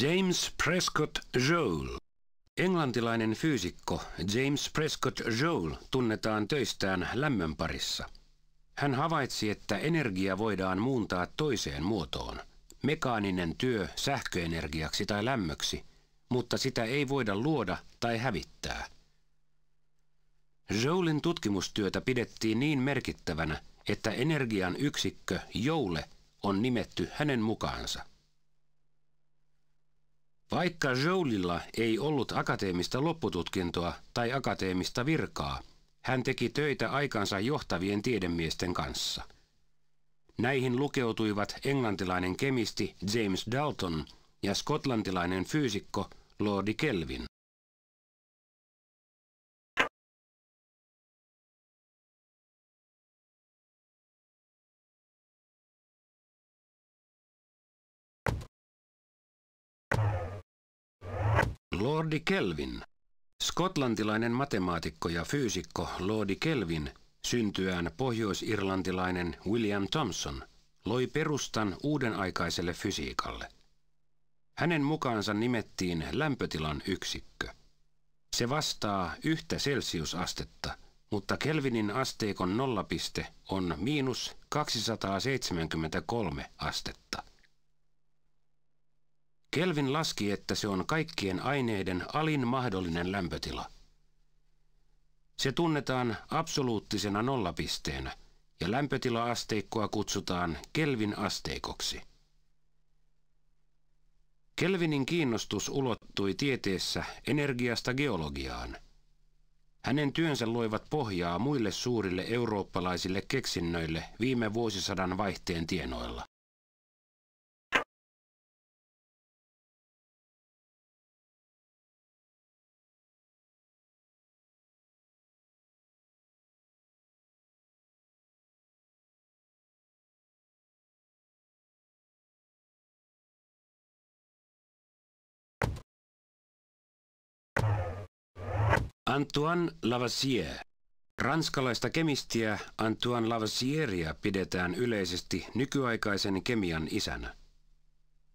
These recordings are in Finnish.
James Prescott Joule. Englantilainen fyysikko James Prescott Joule tunnetaan töistään lämmön parissa. Hän havaitsi, että energia voidaan muuntaa toiseen muotoon, mekaaninen työ sähköenergiaksi tai lämmöksi, mutta sitä ei voida luoda tai hävittää. Joulin tutkimustyötä pidettiin niin merkittävänä, että energian yksikkö joule on nimetty hänen mukaansa. Vaikka Joulilla ei ollut akateemista loppututkintoa tai akateemista virkaa, hän teki töitä aikansa johtavien tiedemiesten kanssa. Näihin lukeutuivat englantilainen kemisti James Dalton ja skotlantilainen fyysikko Lordi Kelvin. Lordi Kelvin. Skotlantilainen matemaatikko ja fyysikko Lordi Kelvin, syntyään irlantilainen William Thomson, loi perustan uuden aikaiselle fysiikalle. Hänen mukaansa nimettiin lämpötilan yksikkö. Se vastaa yhtä celsiusastetta, mutta Kelvinin asteikon nollapiste on miinus 273 astetta. Kelvin laski, että se on kaikkien aineiden alin mahdollinen lämpötila. Se tunnetaan absoluuttisena nollapisteenä ja lämpötilaasteikkoa kutsutaan Kelvin asteikoksi. Kelvinin kiinnostus ulottui tieteessä energiasta geologiaan. Hänen työnsä loivat pohjaa muille suurille eurooppalaisille keksinnöille viime vuosisadan vaihteen tienoilla. Antoine Lavoisier. Ranskalaista kemistiä Antoine Lavoisieria pidetään yleisesti nykyaikaisen kemian isänä.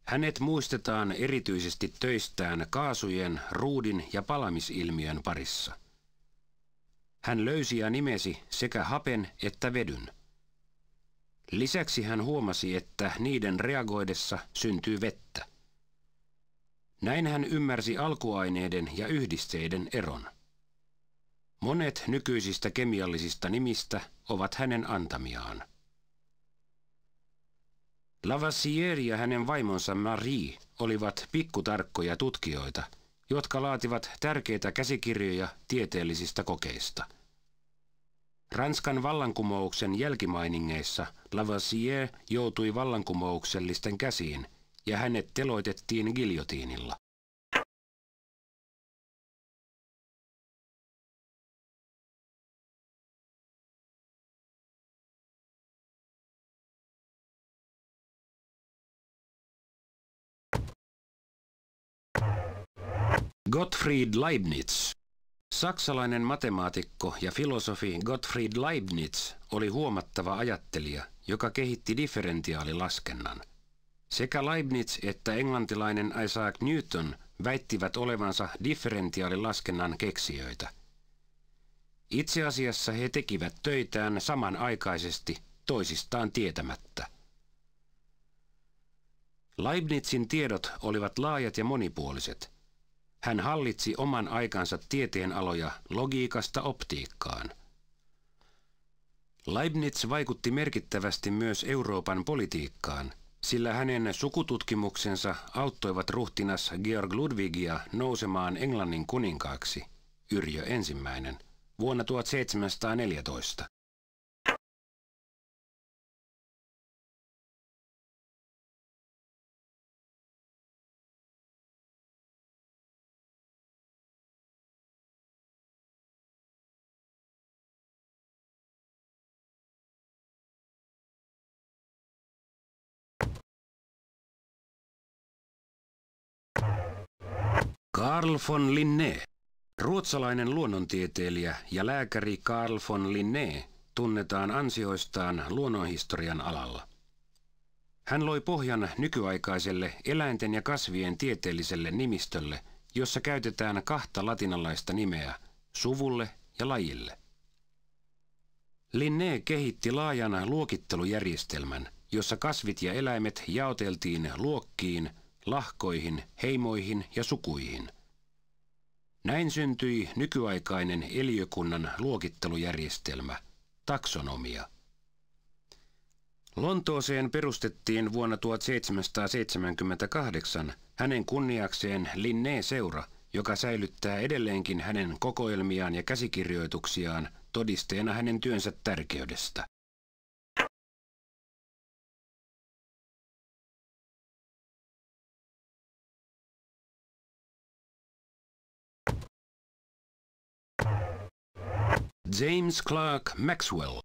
Hänet muistetaan erityisesti töistään kaasujen, ruudin ja palamisilmiön parissa. Hän löysi ja nimesi sekä hapen että vedyn. Lisäksi hän huomasi, että niiden reagoidessa syntyy vettä. Näin hän ymmärsi alkuaineiden ja yhdisteiden eron. Monet nykyisistä kemiallisista nimistä ovat hänen antamiaan. Lavassier ja hänen vaimonsa Marie olivat pikkutarkkoja tutkijoita, jotka laativat tärkeitä käsikirjoja tieteellisistä kokeista. Ranskan vallankumouksen jälkimainingeissa Lavassier joutui vallankumouksellisten käsiin ja hänet teloitettiin giljotiinilla. Gottfried Leibniz. Saksalainen matemaatikko ja filosofi Gottfried Leibniz oli huomattava ajattelija, joka kehitti differentiaalilaskennan. Sekä Leibniz että englantilainen Isaac Newton väittivät olevansa differentiaalilaskennan keksijöitä. Itse asiassa he tekivät töitään samanaikaisesti toisistaan tietämättä. Leibnizin tiedot olivat laajat ja monipuoliset – hän hallitsi oman aikansa tieteenaloja logiikasta optiikkaan. Leibniz vaikutti merkittävästi myös Euroopan politiikkaan, sillä hänen sukututkimuksensa auttoivat ruhtinas Georg Ludwigia nousemaan Englannin kuninkaaksi, Yrjö ensimmäinen, vuonna 1714. Carl von Linné. Ruotsalainen luonnontieteilijä ja lääkäri Carl von Linné tunnetaan ansioistaan luonnonhistorian alalla. Hän loi pohjan nykyaikaiselle eläinten ja kasvien tieteelliselle nimistölle, jossa käytetään kahta latinalaista nimeä, suvulle ja lajille. Linné kehitti laajan luokittelujärjestelmän, jossa kasvit ja eläimet jaoteltiin luokkiin, lahkoihin, heimoihin ja sukuihin – näin syntyi nykyaikainen eliökunnan luokittelujärjestelmä, taksonomia. Lontooseen perustettiin vuonna 1778 hänen kunniakseen Linné-seura, joka säilyttää edelleenkin hänen kokoelmiaan ja käsikirjoituksiaan todisteena hänen työnsä tärkeydestä. James Clerk Maxwell.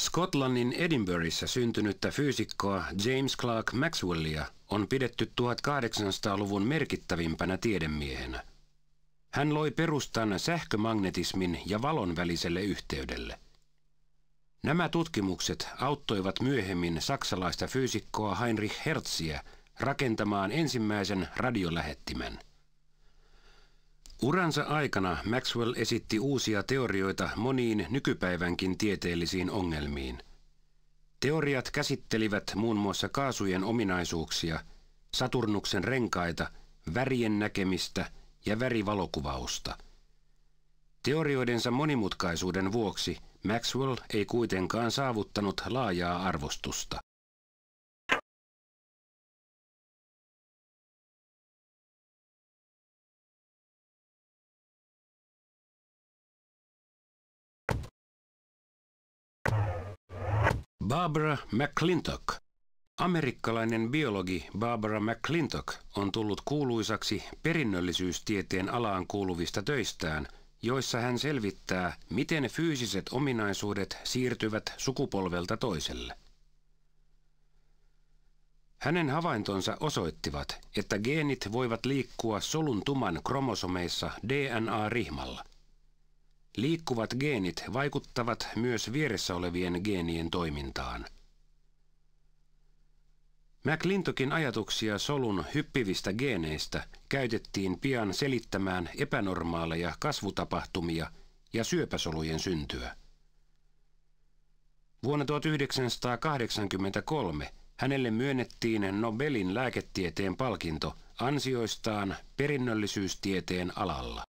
Skotlannin Edinburghissa syntynyttä fyysikkoa James Clerk Maxwellia on pidetty 1800-luvun merkittävimpänä tiedemiehenä. Hän loi perustan sähkömagnetismin ja valon väliselle yhteydelle. Nämä tutkimukset auttoivat myöhemmin saksalaista fyysikkoa Heinrich Hertziä rakentamaan ensimmäisen radiolähettimen – Uransa aikana Maxwell esitti uusia teorioita moniin nykypäivänkin tieteellisiin ongelmiin. Teoriat käsittelivät muun muassa kaasujen ominaisuuksia, Saturnuksen renkaita, värien näkemistä ja värivalokuvausta. Teorioidensa monimutkaisuuden vuoksi Maxwell ei kuitenkaan saavuttanut laajaa arvostusta. Barbara McClintock. Amerikkalainen biologi Barbara McClintock on tullut kuuluisaksi perinnöllisyystieteen alaan kuuluvista töistään, joissa hän selvittää, miten fyysiset ominaisuudet siirtyvät sukupolvelta toiselle. Hänen havaintonsa osoittivat, että geenit voivat liikkua solun tuman kromosomeissa DNA-rihmalla. Liikkuvat geenit vaikuttavat myös vieressä olevien geenien toimintaan. McClintokin ajatuksia solun hyppivistä geeneistä käytettiin pian selittämään epänormaaleja kasvutapahtumia ja syöpäsolujen syntyä. Vuonna 1983 hänelle myönnettiin Nobelin lääketieteen palkinto ansioistaan perinnöllisyystieteen alalla.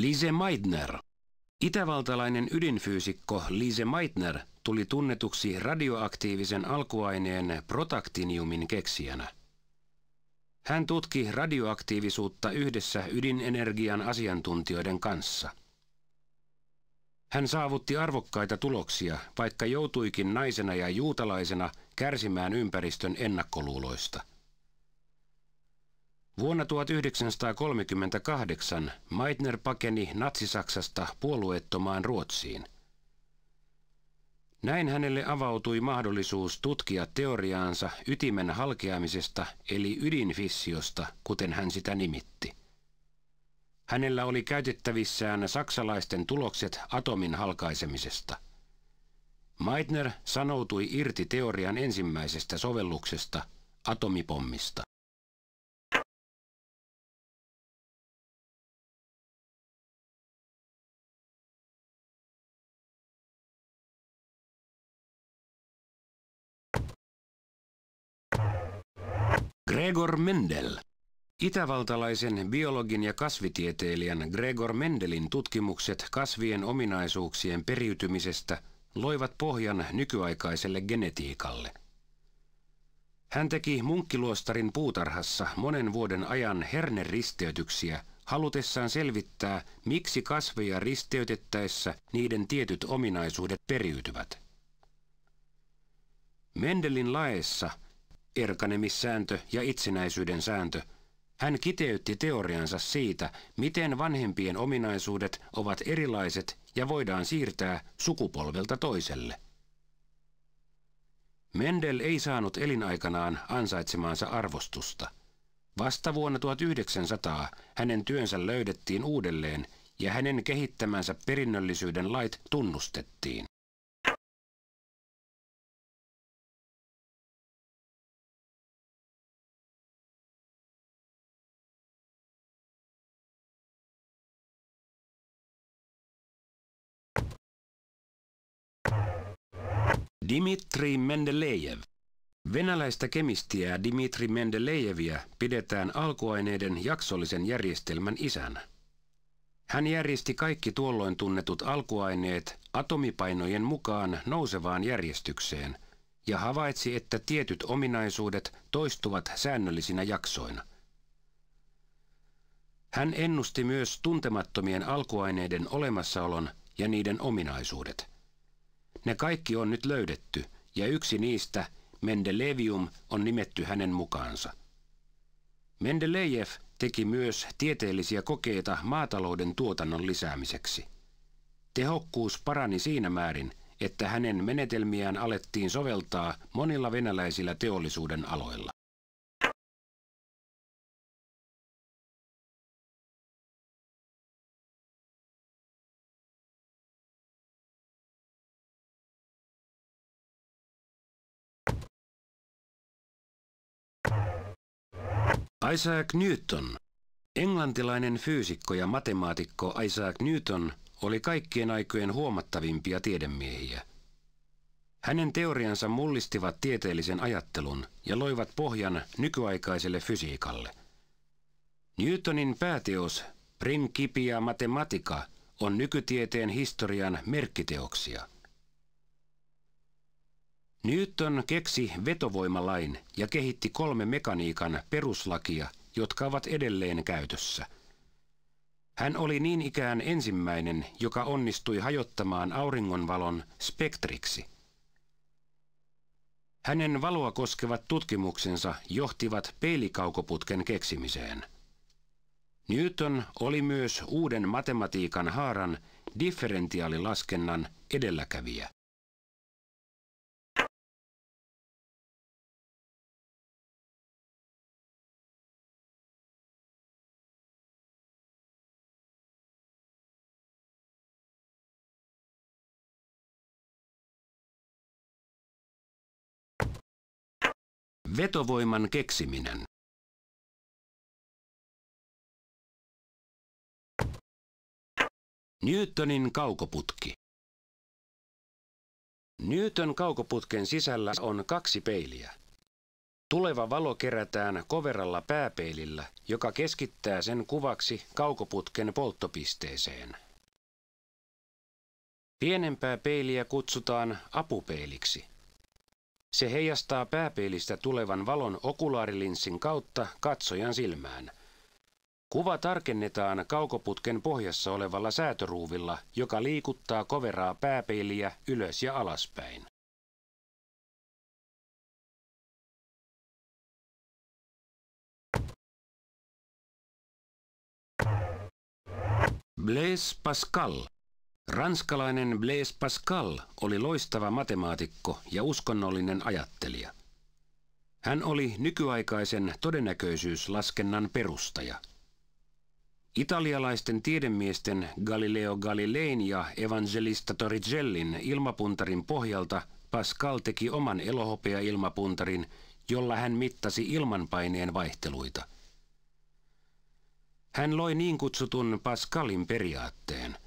Lise Meitner. Itävaltalainen ydinfyysikko Lise Meitner tuli tunnetuksi radioaktiivisen alkuaineen protaktiniumin keksijänä. Hän tutki radioaktiivisuutta yhdessä ydinenergian asiantuntijoiden kanssa. Hän saavutti arvokkaita tuloksia, vaikka joutuikin naisena ja juutalaisena kärsimään ympäristön ennakkoluuloista – Vuonna 1938 Meitner pakeni Natsi-Saksasta puolueettomaan Ruotsiin. Näin hänelle avautui mahdollisuus tutkia teoriaansa ytimen halkeamisesta eli ydinfissiosta, kuten hän sitä nimitti. Hänellä oli käytettävissään saksalaisten tulokset atomin halkaisemisesta. Meitner sanoutui irti teorian ensimmäisestä sovelluksesta, atomipommista. Gregor Mendel. Itävaltalaisen biologin ja kasvitieteilijän Gregor Mendelin tutkimukset kasvien ominaisuuksien periytymisestä loivat pohjan nykyaikaiselle genetiikalle. Hän teki munkkiluostarin puutarhassa monen vuoden ajan herneristeytyksiä halutessaan selvittää, miksi kasveja risteytettäessä niiden tietyt ominaisuudet periytyvät. Mendelin laessa erkanemissääntö ja itsenäisyyden sääntö, hän kiteytti teoriansa siitä, miten vanhempien ominaisuudet ovat erilaiset ja voidaan siirtää sukupolvelta toiselle. Mendel ei saanut elinaikanaan ansaitsemaansa arvostusta. Vasta vuonna 1900 hänen työnsä löydettiin uudelleen ja hänen kehittämänsä perinnöllisyyden lait tunnustettiin. Dimitri Mendelejev Venäläistä kemistiä Dimitri Mendelejeviä pidetään alkuaineiden jaksollisen järjestelmän isänä. Hän järjesti kaikki tuolloin tunnetut alkuaineet atomipainojen mukaan nousevaan järjestykseen ja havaitsi, että tietyt ominaisuudet toistuvat säännöllisinä jaksoina. Hän ennusti myös tuntemattomien alkuaineiden olemassaolon ja niiden ominaisuudet – ne kaikki on nyt löydetty, ja yksi niistä, Mendelevium, on nimetty hänen mukaansa. Mendelejev teki myös tieteellisiä kokeita maatalouden tuotannon lisäämiseksi. Tehokkuus parani siinä määrin, että hänen menetelmiään alettiin soveltaa monilla venäläisillä teollisuuden aloilla. Isaac Newton. Englantilainen fyysikko ja matemaatikko Isaac Newton oli kaikkien aikojen huomattavimpia tiedemiehiä. Hänen teoriansa mullistivat tieteellisen ajattelun ja loivat pohjan nykyaikaiselle fysiikalle. Newtonin pääteos Principia Mathematica on nykytieteen historian merkkiteoksia – Newton keksi vetovoimalain ja kehitti kolme mekaniikan peruslakia, jotka ovat edelleen käytössä. Hän oli niin ikään ensimmäinen, joka onnistui hajottamaan auringonvalon spektriksi. Hänen valoa koskevat tutkimuksensa johtivat peilikaukoputken keksimiseen. Newton oli myös uuden matematiikan haaran differentiaalilaskennan edelläkävijä. Vetovoiman keksiminen. Newtonin kaukoputki. Newton kaukoputken sisällä on kaksi peiliä. Tuleva valo kerätään koveralla pääpeilillä, joka keskittää sen kuvaksi kaukoputken polttopisteeseen. Pienempää peiliä kutsutaan apupeiliksi. Se heijastaa pääpeilistä tulevan valon okulaarilinssin kautta katsojan silmään. Kuva tarkennetaan kaukoputken pohjassa olevalla säätöruuvilla, joka liikuttaa koveraa pääpeiliä ylös ja alaspäin. Blaise Pascal Ranskalainen Blaise Pascal oli loistava matemaatikko ja uskonnollinen ajattelija. Hän oli nykyaikaisen todennäköisyyslaskennan perustaja. Italialaisten tiedemiesten Galileo Galilein ja Evangelista Torricellin ilmapuntarin pohjalta Pascal teki oman elohopea-ilmapuntarin, jolla hän mittasi ilmanpaineen vaihteluita. Hän loi niin kutsutun Pascalin periaatteen –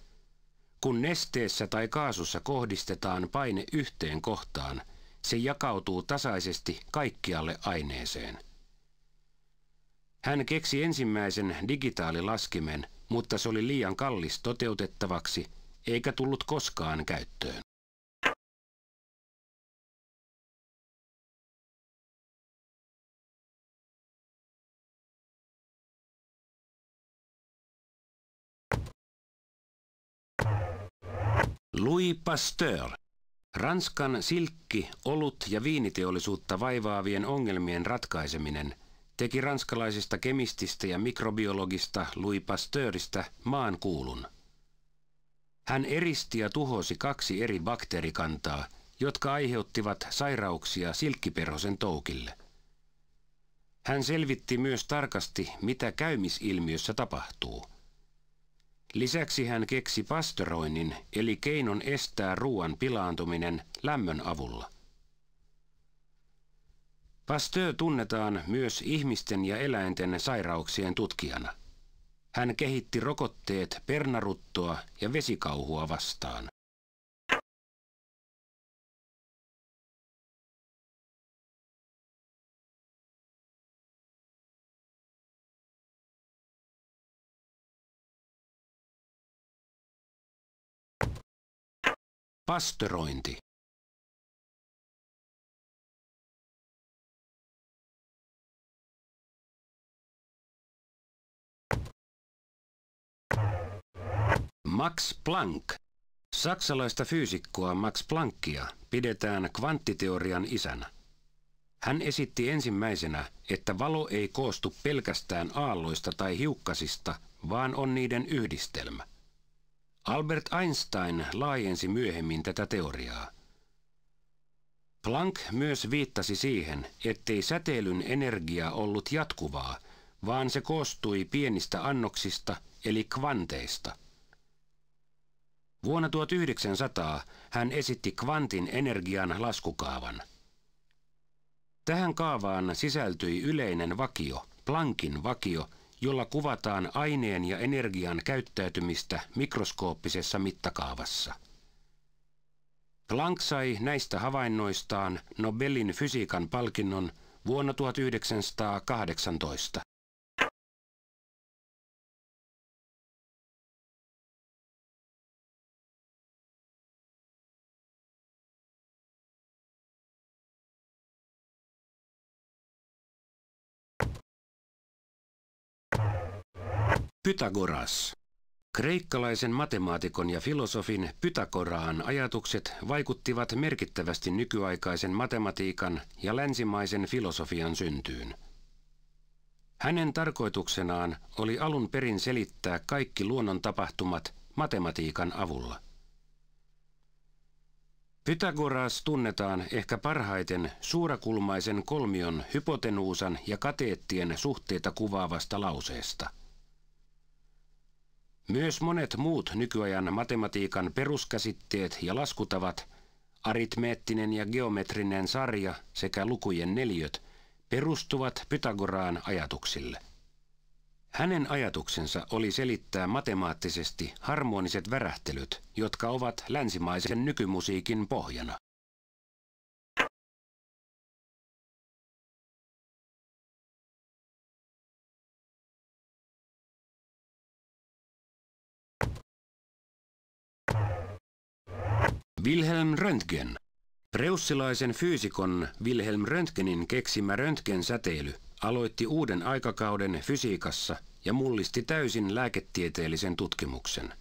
kun nesteessä tai kaasussa kohdistetaan paine yhteen kohtaan, se jakautuu tasaisesti kaikkialle aineeseen. Hän keksi ensimmäisen digitaalilaskimen, mutta se oli liian kallis toteutettavaksi eikä tullut koskaan käyttöön. Louis Pasteur. Ranskan silkki, olut ja viiniteollisuutta vaivaavien ongelmien ratkaiseminen teki ranskalaisista kemististä ja mikrobiologista Louis Pasteurista maankuulun. Hän eristi ja tuhosi kaksi eri bakteerikantaa, jotka aiheuttivat sairauksia silkkiperhosen toukille. Hän selvitti myös tarkasti, mitä käymisilmiössä tapahtuu – Lisäksi hän keksi pastoroinnin, eli keinon estää ruoan pilaantuminen lämmön avulla. Pasteur tunnetaan myös ihmisten ja eläinten sairauksien tutkijana. Hän kehitti rokotteet pernaruttoa ja vesikauhua vastaan. Pastorointi Max Planck. Saksalaista fyysikkoa Max Planckia pidetään kvanttiteorian isänä. Hän esitti ensimmäisenä, että valo ei koostu pelkästään aalloista tai hiukkasista, vaan on niiden yhdistelmä. Albert Einstein laajensi myöhemmin tätä teoriaa. Planck myös viittasi siihen, ettei säteilyn energia ollut jatkuvaa, vaan se koostui pienistä annoksista eli kvanteista. Vuonna 1900 hän esitti kvantin energian laskukaavan. Tähän kaavaan sisältyi yleinen vakio, Planckin vakio, jolla kuvataan aineen ja energian käyttäytymistä mikroskooppisessa mittakaavassa. Planck sai näistä havainnoistaan Nobelin fysiikan palkinnon vuonna 1918. Pythagoras. Kreikkalaisen matemaatikon ja filosofin Pythagoraan ajatukset vaikuttivat merkittävästi nykyaikaisen matematiikan ja länsimaisen filosofian syntyyn. Hänen tarkoituksenaan oli alun perin selittää kaikki luonnon tapahtumat matematiikan avulla. Pythagoras tunnetaan ehkä parhaiten suurakulmaisen kolmion hypotenuusan ja kateettien suhteita kuvaavasta lauseesta – myös monet muut nykyajan matematiikan peruskäsitteet ja laskutavat, aritmeettinen ja geometrinen sarja sekä lukujen neliöt, perustuvat Pythagoraan ajatuksille. Hänen ajatuksensa oli selittää matemaattisesti harmoniset värähtelyt, jotka ovat länsimaisen nykymusiikin pohjana. Wilhelm Röntgen. Reussilaisen fyysikon Wilhelm Röntgenin keksimä röntgensäteily aloitti uuden aikakauden fysiikassa ja mullisti täysin lääketieteellisen tutkimuksen.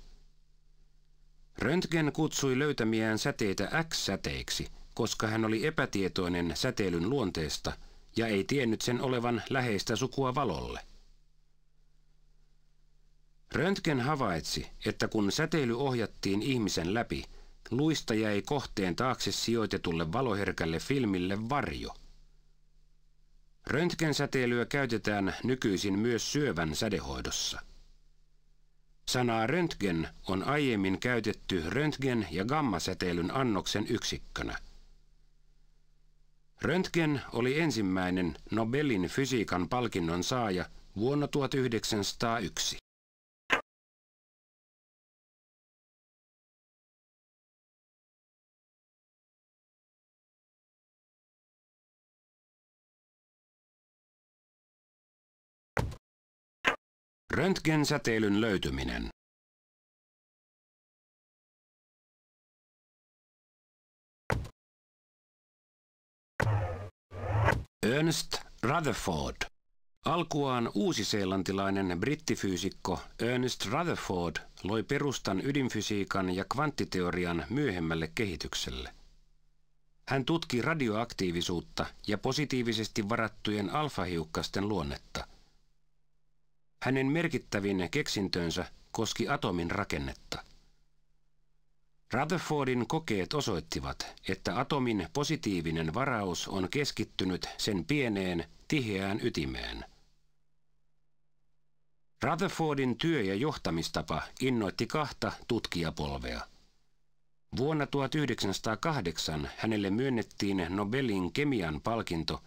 Röntgen kutsui löytämiään säteitä X-säteiksi, koska hän oli epätietoinen säteilyn luonteesta ja ei tiennyt sen olevan läheistä sukua valolle. Röntgen havaitsi, että kun säteily ohjattiin ihmisen läpi – Luista jäi kohteen taakse sijoitetulle valoherkälle filmille varjo. Röntgensäteilyä käytetään nykyisin myös syövän sädehoidossa. Sanaa röntgen on aiemmin käytetty röntgen- ja gammasäteilyn annoksen yksikkönä. Röntgen oli ensimmäinen Nobelin fysiikan palkinnon saaja vuonna 1901. Röntgensäteilyn löytyminen. Ernst Rutherford. Alkuaan uusiseelantilainen brittifyysikko Ernst Rutherford loi perustan ydinfysiikan ja kvanttiteorian myöhemmälle kehitykselle. Hän tutki radioaktiivisuutta ja positiivisesti varattujen alfahiukkasten luonnetta – hänen merkittävin keksintönsä koski atomin rakennetta. Rutherfordin kokeet osoittivat, että atomin positiivinen varaus on keskittynyt sen pieneen, tiheään ytimeen. Rutherfordin työ- ja johtamistapa innoitti kahta tutkijapolvea. Vuonna 1908 hänelle myönnettiin Nobelin kemian palkinto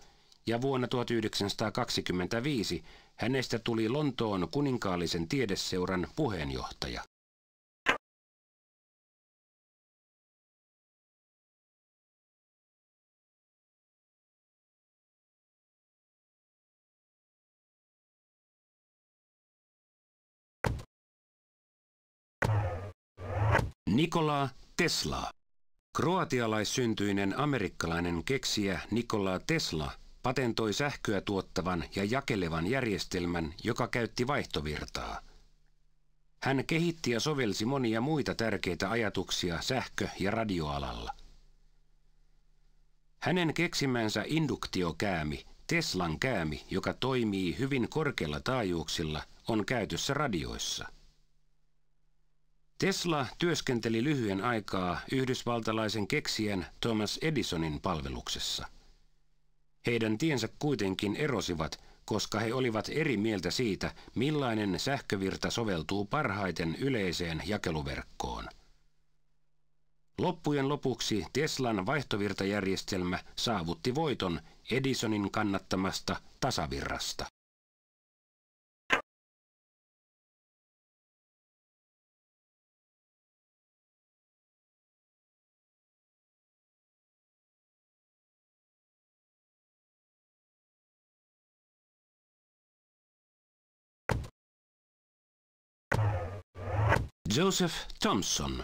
ja vuonna 1925 Hänestä tuli Lontoon kuninkaallisen tiedeseuran puheenjohtaja. Nikola Tesla. Kroatialaissyntyinen amerikkalainen keksijä Nikola Tesla patentoi sähköä tuottavan ja jakelevan järjestelmän, joka käytti vaihtovirtaa. Hän kehitti ja sovelsi monia muita tärkeitä ajatuksia sähkö- ja radioalalla. Hänen keksimänsä induktiokäämi, Teslan käämi, joka toimii hyvin korkeilla taajuuksilla, on käytössä radioissa. Tesla työskenteli lyhyen aikaa yhdysvaltalaisen keksijän Thomas Edisonin palveluksessa – heidän tiensä kuitenkin erosivat, koska he olivat eri mieltä siitä, millainen sähkövirta soveltuu parhaiten yleiseen jakeluverkkoon. Loppujen lopuksi Teslan vaihtovirtajärjestelmä saavutti voiton Edisonin kannattamasta tasavirrasta. Joseph Thomson.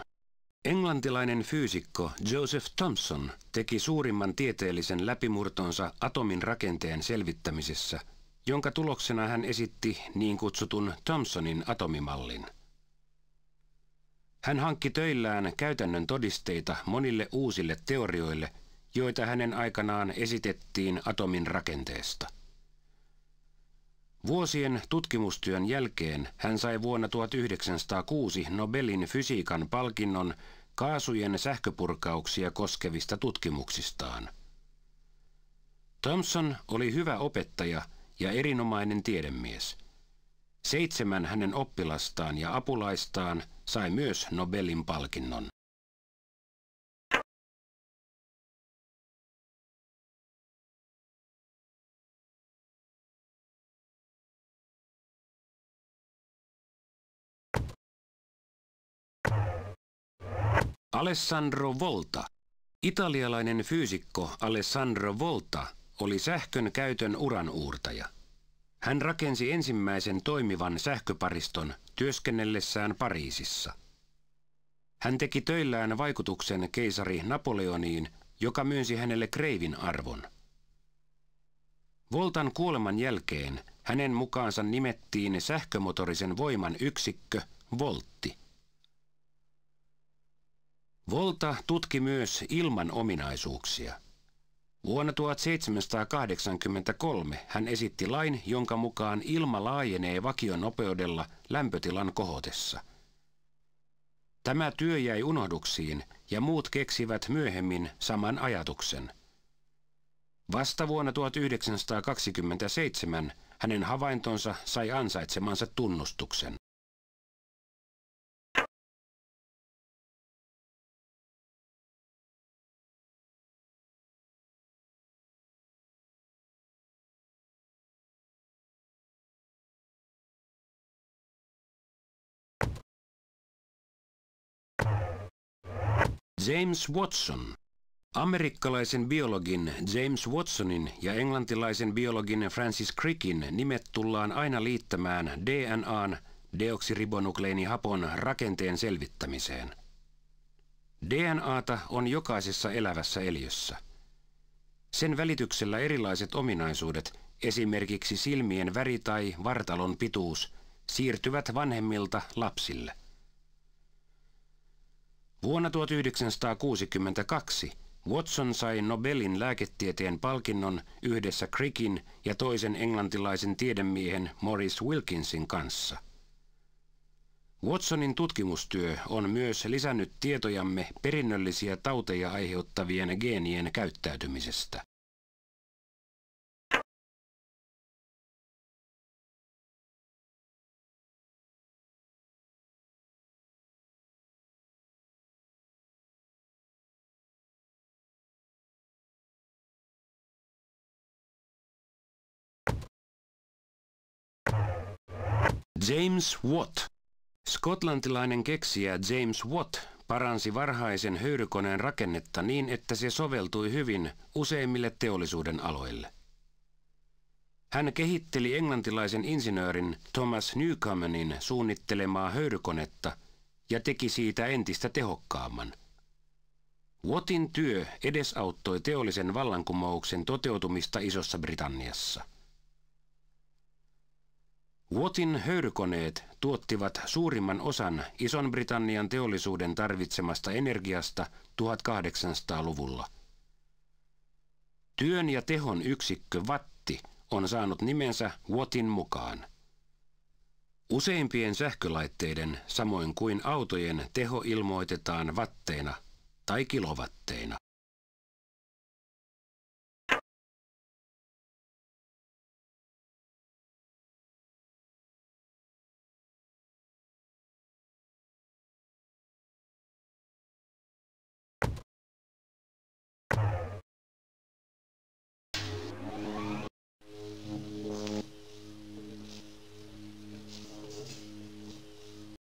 Englantilainen fyysikko Joseph Thomson teki suurimman tieteellisen läpimurtonsa atomin rakenteen selvittämisessä, jonka tuloksena hän esitti niin kutsutun Thomsonin atomimallin. Hän hankki töillään käytännön todisteita monille uusille teorioille, joita hänen aikanaan esitettiin atomin rakenteesta. Vuosien tutkimustyön jälkeen hän sai vuonna 1906 Nobelin fysiikan palkinnon kaasujen sähköpurkauksia koskevista tutkimuksistaan. Thomson oli hyvä opettaja ja erinomainen tiedemies. Seitsemän hänen oppilastaan ja apulaistaan sai myös Nobelin palkinnon. Alessandro Volta. Italialainen fyysikko Alessandro Volta oli sähkön käytön uranuurtaja. Hän rakensi ensimmäisen toimivan sähköpariston työskennellessään Pariisissa. Hän teki töillään vaikutuksen keisari Napoleoniin, joka myönsi hänelle kreivin arvon. Voltan kuoleman jälkeen hänen mukaansa nimettiin sähkömotorisen voiman yksikkö voltti. Volta tutki myös ilman ominaisuuksia. Vuonna 1783 hän esitti lain, jonka mukaan ilma laajenee vakionopeudella lämpötilan kohotessa. Tämä työ jäi unohduksiin ja muut keksivät myöhemmin saman ajatuksen. Vasta vuonna 1927 hänen havaintonsa sai ansaitsemansa tunnustuksen. James Watson. Amerikkalaisen biologin James Watsonin ja englantilaisen biologin Francis Crickin nimet tullaan aina liittämään DNAn deoksiribonukleinihapon rakenteen selvittämiseen. DNAta on jokaisessa elävässä eliössä. Sen välityksellä erilaiset ominaisuudet, esimerkiksi silmien väri tai vartalon pituus, siirtyvät vanhemmilta lapsille – Vuonna 1962 Watson sai Nobelin lääketieteen palkinnon yhdessä Crickin ja toisen englantilaisen tiedemiehen Morris Wilkinsin kanssa. Watsonin tutkimustyö on myös lisännyt tietojamme perinnöllisiä tauteja aiheuttavien geenien käyttäytymisestä. James Watt. Skotlantilainen keksijä James Watt paransi varhaisen höyrykoneen rakennetta niin, että se soveltui hyvin useimmille teollisuuden aloille. Hän kehitteli englantilaisen insinöörin Thomas Newcomenin suunnittelemaa höyrykonetta ja teki siitä entistä tehokkaamman. Wattin työ edesauttoi teollisen vallankumouksen toteutumista Isossa Britanniassa. Watin höyrykoneet tuottivat suurimman osan Ison-Britannian teollisuuden tarvitsemasta energiasta 1800-luvulla. Työn ja tehon yksikkö watti on saanut nimensä Watin mukaan. Useimpien sähkölaitteiden samoin kuin autojen teho ilmoitetaan watteina tai kilowatteina.